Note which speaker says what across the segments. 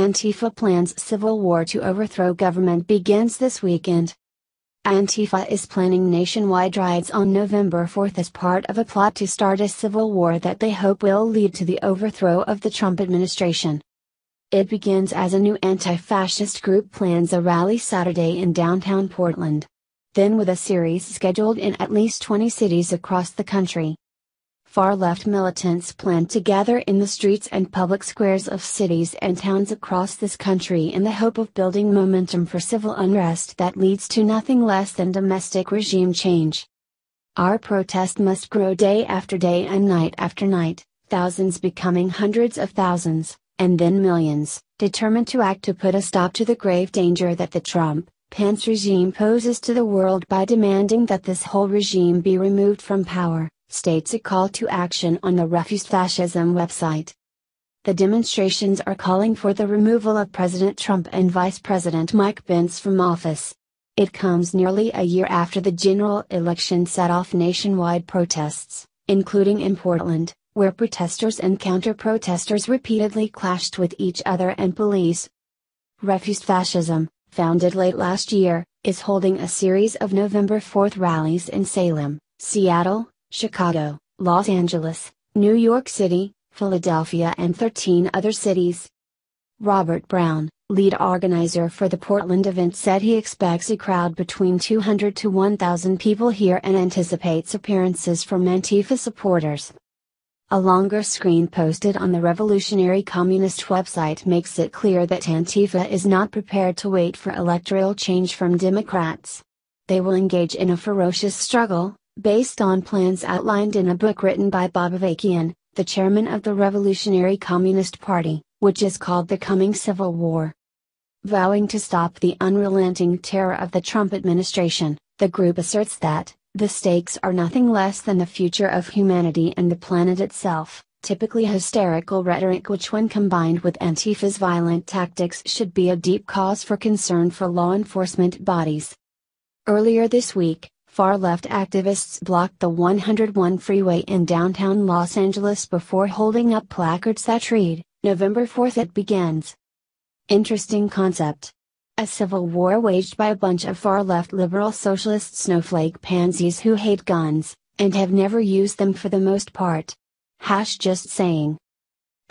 Speaker 1: Antifa plans civil war to overthrow government begins this weekend. Antifa is planning nationwide riots on November 4th as part of a plot to start a civil war that they hope will lead to the overthrow of the Trump administration. It begins as a new anti fascist group plans a rally Saturday in downtown Portland. Then, with a series scheduled in at least 20 cities across the country, far left militants plan to gather in the streets and public squares of cities and towns across this country in the hope of building momentum for civil unrest that leads to nothing less than domestic regime change. Our protest must grow day after day and night after night, thousands becoming hundreds of thousands, and then millions, determined to act to put a stop to the grave danger that the Trump, Pence regime poses to the world by demanding that this whole regime be removed from power states a call to action on the Refuse Fascism website. The demonstrations are calling for the removal of President Trump and Vice President Mike Pence from office. It comes nearly a year after the general election set off nationwide protests, including in Portland, where protesters and counter protesters repeatedly clashed with each other and police. Refused Fascism, founded late last year, is holding a series of November 4th rallies in Salem, Seattle, Chicago, Los Angeles, New York City, Philadelphia, and 13 other cities. Robert Brown, lead organizer for the Portland event, said he expects a crowd between 200 to 1,000 people here and anticipates appearances from Antifa supporters. A longer screen posted on the Revolutionary Communist website makes it clear that Antifa is not prepared to wait for electoral change from Democrats. They will engage in a ferocious struggle, based on plans outlined in a book written by Bob Avakian, the chairman of the Revolutionary Communist Party, which is called The Coming Civil War. Vowing to stop the unrelenting terror of the Trump administration, the group asserts that, the stakes are nothing less than the future of humanity and the planet itself, typically hysterical rhetoric which when combined with Antifa's violent tactics should be a deep cause for concern for law enforcement bodies. Earlier this week, Far left activists blocked the 101 freeway in downtown Los Angeles before holding up placards that read, November 4th it begins. Interesting concept. A civil war waged by a bunch of far left liberal socialist snowflake pansies who hate guns, and have never used them for the most part. Hash just saying.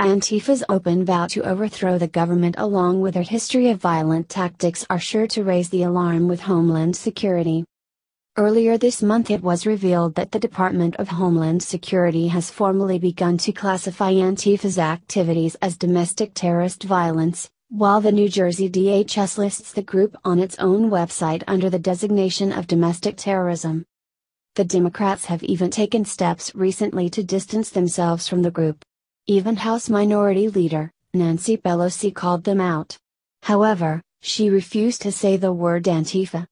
Speaker 1: Antifa's open vow to overthrow the government along with their history of violent tactics are sure to raise the alarm with Homeland Security. Earlier this month, it was revealed that the Department of Homeland Security has formally begun to classify Antifa's activities as domestic terrorist violence, while the New Jersey DHS lists the group on its own website under the designation of domestic terrorism. The Democrats have even taken steps recently to distance themselves from the group. Even House Minority Leader, Nancy Pelosi called them out. However, she refused to say the word Antifa.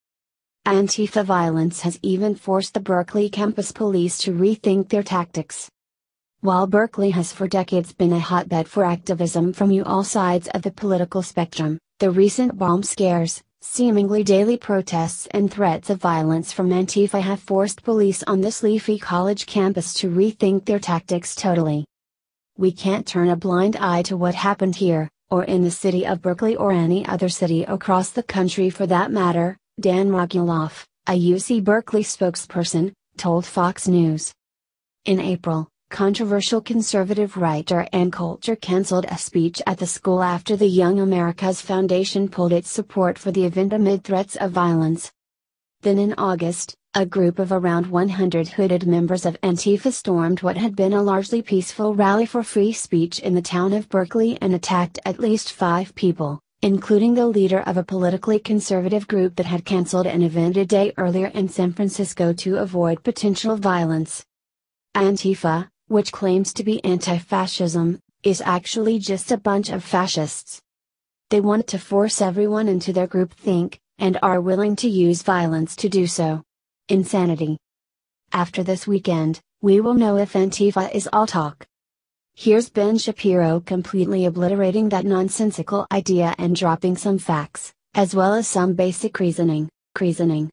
Speaker 1: Antifa violence has even forced the Berkeley campus police to rethink their tactics. While Berkeley has for decades been a hotbed for activism from all sides of the political spectrum, the recent bomb scares, seemingly daily protests and threats of violence from Antifa have forced police on this leafy college campus to rethink their tactics totally. We can't turn a blind eye to what happened here, or in the city of Berkeley or any other city across the country for that matter, Dan Roguloff, a UC Berkeley spokesperson, told Fox News. In April, controversial conservative writer and culture canceled a speech at the school after the Young Americas Foundation pulled its support for the event amid threats of violence. Then in August, a group of around 100 hooded members of Antifa stormed what had been a largely peaceful rally for free speech in the town of Berkeley and attacked at least five people including the leader of a politically conservative group that had canceled an event a day earlier in San Francisco to avoid potential violence. Antifa, which claims to be anti fascism, is actually just a bunch of fascists. They want to force everyone into their groupthink, and are willing to use violence to do so. Insanity. After this weekend, we will know if Antifa is all talk. Here's Ben Shapiro completely obliterating that nonsensical idea and dropping some facts, as well as some basic reasoning. Reasoning.